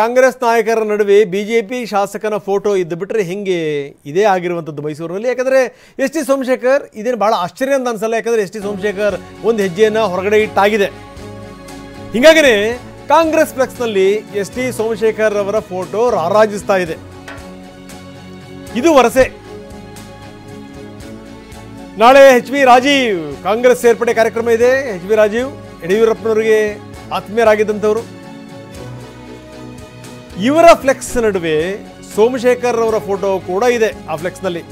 ಕಾಂಗ್ರೆಸ್ ನಾಯಕರ ನಡುವೆ BJP ಶಾಸಕನ photo ಇದ್ದು ಬಿಟ್ಟರೆ ಹಿಂಗೆ ಇದೇ ಆಗಿರುವಂಥದ್ದು ಮೈಸೂರಿನಲ್ಲಿ ಯಾಕಂದರೆ ಎಸ್ ಟಿ ಸೋಮಶೇಖರ್ ಇದೇನು ಭಾಳ ಆಶ್ಚರ್ಯ ಅಂತ ಅನ್ಸಲ್ಲ ಯಾಕಂದರೆ ಎಸ್ ಟಿ ಸೋಮಶೇಖರ್ ಒಂದು ಹೆಜ್ಜೆಯನ್ನು ಹೊರಗಡೆ ಇಟ್ಟಾಗಿದೆ ಹೀಗಾಗಿನೇ ಕಾಂಗ್ರೆಸ್ ನಲ್ಲಿ ಎಸ್ ಟಿ ಸೋಮಶೇಖರ್ ಅವರ ಫೋಟೋ ರಾರಾಜಿಸ್ತಾ ಇದೆ ಇದು ವರಸೆ ನಾಳೆ ಎಚ್ ಬಿ ರಾಜೀವ್ ಕಾಂಗ್ರೆಸ್ ಸೇರ್ಪಡೆ ಕಾರ್ಯಕ್ರಮ ಇದೆ ಎಚ್ ಬಿ ರಾಜೀವ್ ಯಡಿಯೂರಪ್ಪನವರಿಗೆ ಆತ್ಮೀಯರಾಗಿದ್ದಂಥವರು ಇವರ ಫ್ಲೆಕ್ಸ್ ನಡುವೆ ಸೋಮಶೇಖರ್ ಅವರ ಫೋಟೋ ಕೂಡ ಇದೆ ಆ ನಲ್ಲಿ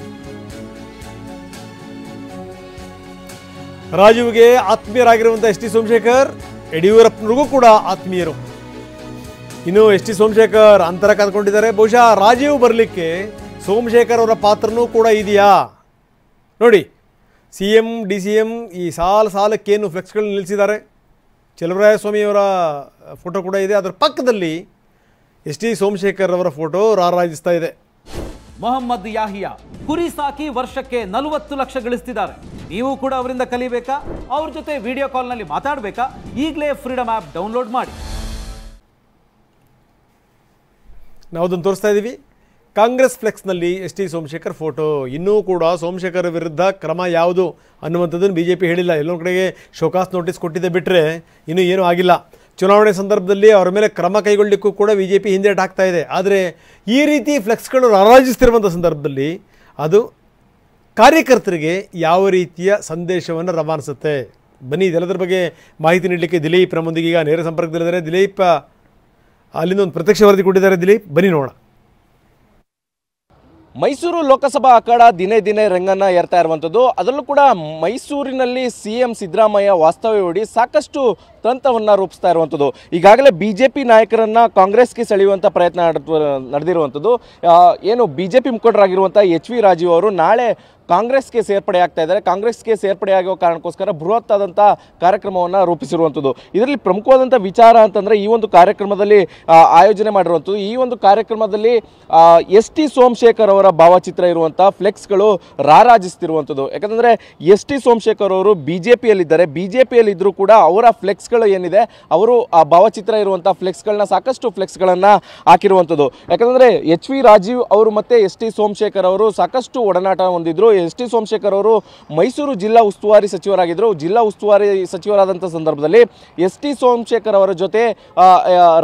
ರಾಜುವಿಗೆ ಆತ್ಮೀಯರಾಗಿರುವಂತಹ ಎಸ್ ಟಿ ಸೋಮಶೇಖರ್ ಯಡಿಯೂರಪ್ಪನಿಗೂ ಕೂಡ ಆತ್ಮೀಯರು ಇನ್ನು ಎಸ್ ಟಿ ಸೋಮಶೇಖರ್ ಅಂತರ ಕಂದ್ಕೊಂಡಿದ್ದಾರೆ ಬಹುಶಃ ರಾಜೀವ್ ಬರಲಿಕ್ಕೆ ಸೋಮಶೇಖರ್ ಅವರ ಪಾತ್ರನೂ ಕೂಡ ಇದೆಯಾ ನೋಡಿ C M D C M ಈ ಸಾಲ ಸಾಲಕ್ಕೇನು ಫ್ಲೆಕ್ಸ್ಗಳನ್ನ ನಿಲ್ಲಿಸಿದ್ದಾರೆ ಚೆಲುವರಾಯ ಸ್ವಾಮಿಯವರ ಫೋಟೋ ಕೂಡ ಇದೆ ಅದರ ಪಕ್ಕದಲ್ಲಿ ಎಸ್ ಟಿ ಸೋಮಶೇಖರ್ ಅವರ ಫೋಟೋ ರಾರಾಜಿಸ್ತಾ ಇದೆ ಮೊಹಮ್ಮದ್ ಯಾಹಿಯಾ ಕುರಿ ಸಾಕಿ ವರ್ಷಕ್ಕೆ ನಲವತ್ತು ಲಕ್ಷ ಗಳಿಸ್ತಿದ್ದಾರೆ ನೀವು ಕೂಡ ಅವರಿಂದ ಕಲಿಬೇಕಾ ಅವ್ರ ಜೊತೆ ವಿಡಿಯೋ ಕಾಲ್ ನಲ್ಲಿ ಮಾತಾಡಬೇಕಾ ಈಗಲೇ ಫ್ರೀಡಮ್ ಆಪ್ ಡೌನ್ಲೋಡ್ ಮಾಡಿ ನಾವು ಅದನ್ನು ತೋರಿಸ್ತಾ ಇದ್ದೀವಿ ಕಾಂಗ್ರೆಸ್ ಫ್ಲೆಕ್ಸ್ನಲ್ಲಿ ಎಸ್ ಟಿ ಸೋಮಶೇಖರ್ ಫೋಟೋ ಇನ್ನೂ ಕೂಡ ಸೋಮಶೇಖರ್ ವಿರುದ್ಧ ಕ್ರಮ ಯಾವುದು ಅನ್ನುವಂಥದ್ದನ್ನು ಬಿ ಹೇಳಿಲ್ಲ ಎಲ್ಲೊಂದು ಕಡೆಗೆ ಶೋಕಾಸ್ ನೋಟಿಸ್ ಕೊಟ್ಟಿದ್ದೆ ಬಿಟ್ಟರೆ ಇನ್ನೂ ಏನೂ ಆಗಿಲ್ಲ ಚುನಾವಣೆ ಸಂದರ್ಭದಲ್ಲಿ ಅವರ ಮೇಲೆ ಕ್ರಮ ಕೈಗೊಳ್ಳಲಿಕ್ಕೂ ಕೂಡ ಬಿ ಜೆ ಪಿ ಹಿಂದೇಟಾಗ್ತಾ ಇದೆ ಆದರೆ ಈ ರೀತಿ ಫ್ಲೆಕ್ಸ್ಗಳು ರಾರಾಜಿಸ್ತಿರುವಂಥ ಸಂದರ್ಭದಲ್ಲಿ ಅದು ಕಾರ್ಯಕರ್ತರಿಗೆ ಯಾವ ರೀತಿಯ ಸಂದೇಶವನ್ನು ರವಾನಿಸುತ್ತೆ ಬನ್ನಿ ಇದೆಲ್ಲದರ ಬಗ್ಗೆ ಮಾಹಿತಿ ನೀಡಲಿಕ್ಕೆ ದಿಲೀಪ್ ನಮ್ಮೊಂದಿಗೆ ಈಗ ನೇರ ಸಂಪರ್ಕದಲ್ಲಿದ್ದಾರೆ ದಿಲೀಪ್ ಅಲ್ಲಿಂದ ಒಂದು ಪ್ರತ್ಯಕ್ಷ ವರದಿ ಕೊಟ್ಟಿದ್ದಾರೆ ದಿಲೀಪ್ ಬನ್ನಿ ನೋಡೋಣ ಮೈಸೂರು ಲೋಕಸಭಾ ಅಖಾಡ ದಿನೇ ದಿನೇ ರಂಗನ್ನ ಏರ್ತಾ ಇರುವಂಥದ್ದು ಅದರಲ್ಲೂ ಕೂಡ ಮೈಸೂರಿನಲ್ಲಿ ಸಿ ಎಂ ಸಿದ್ದರಾಮಯ್ಯ ವಾಸ್ತವ್ಯ ಹೂಡಿ ಸಾಕಷ್ಟು ತಂತ್ರವನ್ನು ರೂಪಿಸ್ತಾ ಇರುವಂಥದ್ದು ಈಗಾಗಲೇ ಬಿ ಜೆ ಪಿ ನಾಯಕರನ್ನು ಕಾಂಗ್ರೆಸ್ಗೆ ಸೆಳೆಯುವಂಥ ಪ್ರಯತ್ನ ನಡೆದಿರುವಂಥದ್ದು ಏನು ಬಿ ಜೆ ಪಿ ಮುಖಂಡರಾಗಿರುವಂಥ ಎಚ್ ವಿ ರಾಜೀವ್ ಅವರು ನಾಳೆ ಕಾಂಗ್ರೆಸ್ಗೆ ಸೇರ್ಪಡೆ ಆಗ್ತಾ ಇದ್ದಾರೆ ಕಾಂಗ್ರೆಸ್ಗೆ ಸೇರ್ಪಡೆ ಆಗೋ ಕಾರಣಕ್ಕೋಸ್ಕರ ಬೃಹತ್ತಾದಂಥ ಕಾರ್ಯಕ್ರಮವನ್ನು ರೂಪಿಸಿರುವಂಥದ್ದು ಇದರಲ್ಲಿ ಪ್ರಮುಖವಾದಂಥ ವಿಚಾರ ಅಂತಂದರೆ ಈ ಒಂದು ಕಾರ್ಯಕ್ರಮದಲ್ಲಿ ಆಯೋಜನೆ ಮಾಡಿರುವಂಥದ್ದು ಈ ಒಂದು ಕಾರ್ಯಕ್ರಮದಲ್ಲಿ ಎಸ್ ಟಿ ಸೋಮಶೇಖರ್ ಅವರ ಭಾವಚಿತ್ರ ಇರುವಂಥ ಫ್ಲೆಕ್ಸ್ಗಳು ರಾರಾಜಿಸ್ತಿರುವಂಥದ್ದು ಯಾಕಂದರೆ ಎಸ್ ಟಿ ಸೋಮಶೇಖರ್ ಅವರು ಬಿ ಜೆ ಪಿಯಲ್ಲಿದ್ದಾರೆ ಬಿ ಜೆ ಪಿಯಲ್ಲಿದ್ದರೂ ಕೂಡ ಅವರ ಫ್ಲೆಕ್ಸ್ಗಳು ಏನಿದೆ ಅವರು ಆ ಭಾವಚಿತ್ರ ಇರುವಂಥ ಫ್ಲೆಕ್ಸ್ಗಳನ್ನ ಸಾಕಷ್ಟು ಫ್ಲೆಕ್ಸ್ಗಳನ್ನು ಹಾಕಿರುವಂಥದ್ದು ಯಾಕಂದರೆ ಎಚ್ ವಿ ರಾಜೀವ್ ಅವರು ಮತ್ತು ಎಸ್ ಟಿ ಸೋಮಶೇಖರ್ ಅವರು ಸಾಕಷ್ಟು ಒಡನಾಟ ಹೊಂದಿದ್ರು ಎಸ್ ಟಿ ಸೋಮಶೇಖರ್ ಅವರು ಮೈಸೂರು ಜಿಲ್ಲಾ ಉಸ್ತುವಾರಿ ಸಚಿವರಾಗಿದ್ದರು ಜಿಲ್ಲಾ ಉಸ್ತುವಾರಿ ಸಚಿವರಾದಂಥ ಸಂದರ್ಭದಲ್ಲಿ ಎಸ್ ಟಿ ಸೋಮಶೇಖರ್ ಅವರ ಜೊತೆ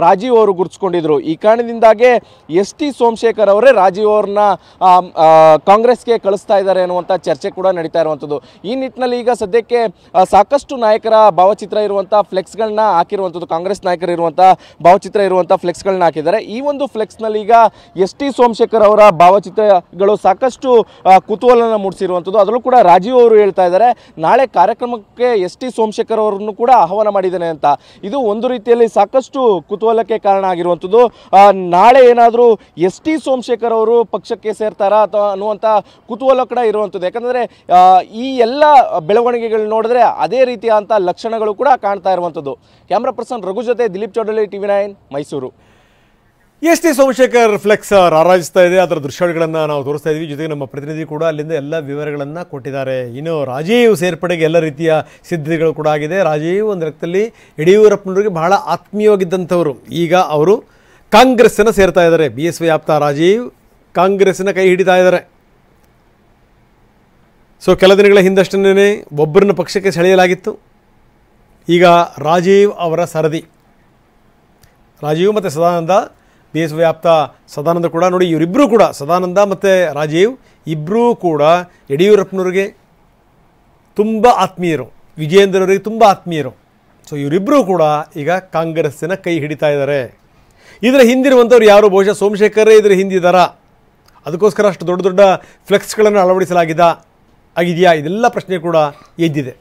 ರಾಜೀವ್ ಅವರು ಗುರುತಿಸ್ಕೊಂಡಿದ್ರು ಈ ಕಾರಣದಿಂದಾಗೆ ಎಸ್ ಟಿ ಸೋಮಶೇಖರ್ ಅವರೇ ರಾಜೀವ್ ಅವ್ರನ್ನ ಕಾಂಗ್ರೆಸ್ಗೆ ಕಳಿಸ್ತಾ ಇದ್ದಾರೆ ಅನ್ನುವಂಥ ಚರ್ಚೆ ಕೂಡ ನಡೀತಾ ಇರುವಂಥದ್ದು ಈ ನಿಟ್ಟಿನಲ್ಲಿ ಈಗ ಸದ್ಯಕ್ಕೆ ಸಾಕಷ್ಟು ನಾಯಕರ ಭಾವಚಿತ್ರ ಇರುವಂಥ ಫ್ಲೆಕ್ಸ್ಗಳನ್ನ ಹಾಕಿರುವಂಥದ್ದು ಕಾಂಗ್ರೆಸ್ ನಾಯಕರು ಇರುವಂಥ ಭಾವಚಿತ್ರ ಇರುವಂಥ ಫ್ಲೆಕ್ಸ್ಗಳನ್ನ ಹಾಕಿದ್ದಾರೆ ಈ ಒಂದು ಫ್ಲೆಕ್ಸ್ನಲ್ಲಿ ಈಗ ಎಸ್ ಟಿ ಸೋಮಶೇಖರ್ ಅವರ ಭಾವಚಿತ್ರಗಳು ಸಾಕಷ್ಟು ಕುತೂಹಲನ ಮೂಡಿಸಿರುವಂಥದ್ದು ಅದರಲ್ಲೂ ಕೂಡ ರಾಜೀವ್ ಅವರು ಹೇಳ್ತಾ ಇದ್ದಾರೆ ನಾಳೆ ಕಾರ್ಯಕ್ರಮಕ್ಕೆ ಎಸ್ ಟಿ ಸೋಮಶೇಖರ್ ಅವರನ್ನು ಕೂಡ ಆಹ್ವಾನ ಮಾಡಿದ್ದೇನೆ ಅಂತ ಇದು ಒಂದು ರೀತಿಯಲ್ಲಿ ಸಾಕಷ್ಟು ಕುತೂಹಲಕ್ಕೆ ಕಾರಣ ಆಗಿರುವಂಥದ್ದು ನಾಳೆ ಏನಾದರೂ ಎಸ್ ಟಿ ಸೋಮಶೇಖರ್ ಅವರು ಪಕ್ಷಕ್ಕೆ ಸೇರ್ತಾರಾ ಅಥವಾ ಅನ್ನುವಂಥ ಕುತೂಹಲ ಕೂಡ ಇರುವಂಥದ್ದು ಯಾಕಂದರೆ ಈ ಎಲ್ಲ ಬೆಳವಣಿಗೆಗಳು ನೋಡಿದ್ರೆ ಅದೇ ರೀತಿಯಾದಂಥ ಲಕ್ಷಣಗಳು ಕೂಡ ಕಾಣ್ತಾ ಇರುವಂಥದ್ದು ಕ್ಯಾಮ್ರಾ ಪರ್ಸನ್ ರಘು ಜೊತೆ Dileep Chowdalli TV nine Mysuru S T Somashekar flex ರಾರಾಜಿಸ್ತಾ ಇದೆ ಅದರ ದೃಶ್ಯಗಳನ್ನು ನಾವು ತೋರಿಸ್ತಾ ಇದ್ವಿ ಜೊತೆಗೆ ನಮ್ಮ ಪ್ರತಿನಿಧಿ ಕೂಡ ಅಲ್ಲಿಂದ ಎಲ್ಲ ವಿವರಗಳನ್ನು ಕೊಟ್ಟಿದ್ದಾರೆ ಇನ್ನು ರಾಜೀವ್ ಸೇರ್ಪಡೆಗೆ ಎಲ್ಲ ರೀತಿಯ ಸಿದ್ಧತೆಗಳು ಕೂಡ ಆಗಿದೆ ರಾಜೀವ್ ಒಂದು ರಕ್ತದಲ್ಲಿ ಯಡಿಯೂರಪ್ಪನವರಿಗೆ ಬಹಳ ಆತ್ಮೀಯವಾಗಿದ್ದಂಥವರು ಈಗ ಅವರು ಕಾಂಗ್ರೆಸ್ಸನ್ನು ಸೇರ್ತಾ ಇದ್ದಾರೆ ಬಿ ಎಸ್ ವ್ಯಾಪ್ತ ರಾಜೀವ್ ಕಾಂಗ್ರೆಸ್ಸನ್ನು ಕೈ ಹಿಡಿತಾ ಇದ್ದಾರೆ ಸೊ ಕೆಲ ದಿನಗಳ ಹಿಂದಷ್ಟನ್ನೇ ಒಬ್ಬರನ್ನ ಪಕ್ಷಕ್ಕೆ ಸೆಳೆಯಲಾಗಿತ್ತು ಈಗ ರಾಜೀವ್ ಅವರ ಸರದಿ ರಾಜೀವ್ ಮತ್ತು ಸದಾನಂದ ದೇಶವ್ಯಾಪ್ತ ಸದಾನಂದ ಕೂಡ ನೋಡಿ ಇವರಿಬ್ಬರೂ ಕೂಡ ಸದಾನಂದ ಮತ್ತು ರಾಜೀವ್ ಇಬ್ಬರೂ ಕೂಡ ಯಡಿಯೂರಪ್ಪನವ್ರಿಗೆ ತುಂಬ ಆತ್ಮೀಯರು ವಿಜಯೇಂದ್ರವರಿಗೆ ತುಂಬ ಆತ್ಮೀಯರು ಸೊ ಇವರಿಬ್ಬರೂ ಕೂಡ ಈಗ ಕಾಂಗ್ರೆಸ್ಸಿನ ಕೈ ಹಿಡಿತಾ ಇದ್ದಾರೆ ಇದರ ಹಿಂದಿರುವಂಥವ್ರು ಯಾರು ಬಹುಶಃ ಸೋಮಶೇಖರೇ ಇದರ ಹಿಂದಿದ್ದಾರಾ ಅದಕ್ಕೋಸ್ಕರ ಅಷ್ಟು ದೊಡ್ಡ ದೊಡ್ಡ ಫ್ಲೆಕ್ಸ್ಗಳನ್ನು ಅಳವಡಿಸಲಾಗಿದೆ ಆಗಿದೆಯಾ ಇದೆಲ್ಲ ಪ್ರಶ್ನೆ ಕೂಡ ಎದ್ದಿದೆ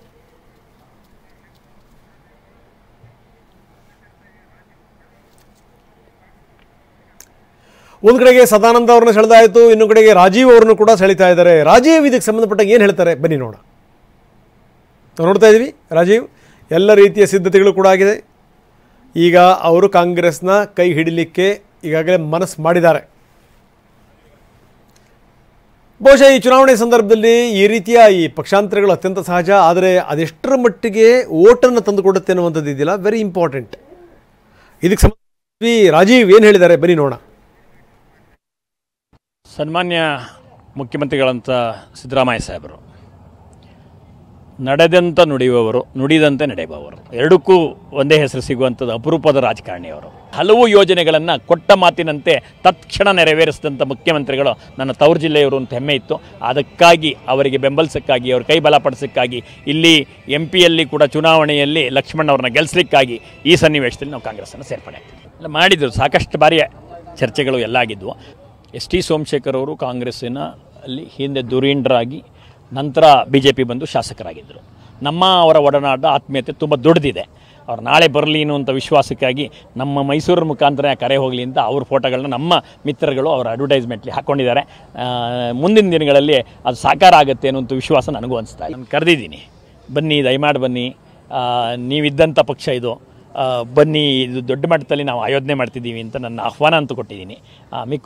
ಒಂದು ಕಡೆಗೆ ಸದಾನಂದ ಅವ್ರನ್ನ ಸೆಳೆದಾಯಿತು ಇನ್ನೊಂದು ಕಡೆಗೆ ರಾಜೀವ್ ಅವರನ್ನು ಕೂಡ ಸೆಳಿತಾ ಇದ್ದಾರೆ ರಾಜೀವ್ ಇದಕ್ಕೆ ಸಂಬಂಧಪಟ್ಟ ಏನು ಹೇಳ್ತಾರೆ ಬನ್ನಿ ನೋಡ ನೋಡ್ತಾ ಇದ್ದೀವಿ ರಾಜೀವ್ ಎಲ್ಲ ರೀತಿಯ ಸಿದ್ಧತೆಗಳು ಕೂಡ ಆಗಿದೆ ಈಗ ಅವರು ಕಾಂಗ್ರೆಸ್ನ ಕೈ ಹಿಡಿಲಿಕ್ಕೆ ಈಗಾಗಲೇ ಮನಸ್ಸು ಮಾಡಿದ್ದಾರೆ ಬಹುಶಃ ಈ ಚುನಾವಣೆ ಸಂದರ್ಭದಲ್ಲಿ ಈ ರೀತಿಯ ಈ ಪಕ್ಷಾಂತರಗಳು ಅತ್ಯಂತ ಸಹಜ ಆದರೆ ಅದೆಷ್ಟರ ಮಟ್ಟಿಗೆ ಓಟನ್ನು ತಂದುಕೊಡುತ್ತೆ ಅನ್ನುವಂಥದ್ದು ಇದೆಯಲ್ಲ ವೆರಿ ಇಂಪಾರ್ಟೆಂಟ್ ಇದಕ್ಕೆ ಸಂಬಂಧ ರಾಜೀವ್ ಏನು ಹೇಳಿದ್ದಾರೆ ಬನ್ನಿ ನೋಡೋಣ ಸನ್ಮಾನ್ಯ ಮುಖ್ಯಮಂತ್ರಿಗಳಂಥ ಸಿದ್ದರಾಮಯ್ಯ ಸಾಹೇಬರು ನಡೆದಂತ ನುಡಿಯುವವರು ನುಡಿದಂತೆ ನಡೆಯುವವರು ಎರಡಕ್ಕೂ ಒಂದೇ ಹೆಸರು ಸಿಗುವಂಥದ್ದು ಅಪರೂಪದ ರಾಜಕಾರಣಿಯವರು ಹಲವು ಯೋಜನೆಗಳನ್ನು ಕೊಟ್ಟ ಮಾತಿನಂತೆ ತತ್ಕ್ಷಣ ನೆರವೇರಿಸಿದಂಥ ಮುಖ್ಯಮಂತ್ರಿಗಳು ನನ್ನ ತವರು ಜಿಲ್ಲೆಯವರು ಅಂತ ಹೆಮ್ಮೆ ಇತ್ತು ಅದಕ್ಕಾಗಿ ಅವರಿಗೆ ಬೆಂಬಲಿಸಕ್ಕಾಗಿ ಅವ್ರ ಕೈ ಬಲಪಡಿಸೋಕ್ಕಾಗಿ ಇಲ್ಲಿ ಎಂ ಪಿಯಲ್ಲಿ ಕೂಡ ಚುನಾವಣೆಯಲ್ಲಿ ಲಕ್ಷ್ಮಣ್ ಅವ್ರನ್ನ ಗೆಲ್ಲಿಸಲಿಕ್ಕಾಗಿ ಈ ಸನ್ನಿವೇಶದಲ್ಲಿ ನಾವು ಕಾಂಗ್ರೆಸ್ಸನ್ನು ಸೇರ್ಪಡೆ ಆಗ್ತೀವಿ ಮಾಡಿದರು ಸಾಕಷ್ಟು ಬಾರಿ ಚರ್ಚೆಗಳು ಎಲ್ಲ ಆಗಿದ್ವು ಎಸ್ ಟಿ ಸೋಮಶೇಖರ್ ಅವರು ಕಾಂಗ್ರೆಸ್ಸಿನ ಅಲ್ಲಿ ಹಿಂದೆ ದುರೀಂಡ್ರಾಗಿ ನಂತರ ಬಿ ಜೆ ಪಿ ಬಂದು ಶಾಸಕರಾಗಿದ್ದರು ನಮ್ಮ ಅವರ ಒಡನಾಟ ಆತ್ಮೀಯತೆ ತುಂಬ ದೊಡ್ಡದಿದೆ ಅವ್ರು ನಾಳೆ ಬರಲಿ ಅನ್ನುವಂಥ ವಿಶ್ವಾಸಕ್ಕಾಗಿ ನಮ್ಮ ಮೈಸೂರು ಮುಖಾಂತರ ಕರೆ ಹೋಗಲಿ ಅಂತ ಅವ್ರ ಫೋಟೋಗಳನ್ನ ನಮ್ಮ ಮಿತ್ರಗಳು ಅವರ ಅಡ್ವರ್ಟೈಸ್ಮೆಂಟ್ಲಿ ಹಾಕ್ಕೊಂಡಿದ್ದಾರೆ ಮುಂದಿನ ದಿನಗಳಲ್ಲಿ ಅದು ಸಾಕಾರ ಆಗುತ್ತೆ ಅನ್ನೋಂಥ ವಿಶ್ವಾಸ ನನಗೂ ಅನಿಸ್ತಾ ನಾನು ಕರೆದಿದ್ದೀನಿ ಬನ್ನಿ ದಯಮಾಡಿ ಬನ್ನಿ ನೀವಿದ್ದಂಥ ಪಕ್ಷ ಇದು ಬನ್ನಿ ಇದು ದೊಡ್ಡ ಮಟ್ಟದಲ್ಲಿ ನಾವು ಆಯೋಜನೆ ಮಾಡ್ತಿದ್ದೀವಿ ಅಂತ ನನ್ನ ಆಹ್ವಾನ ಅಂತ ಕೊಟ್ಟಿದ್ದೀನಿ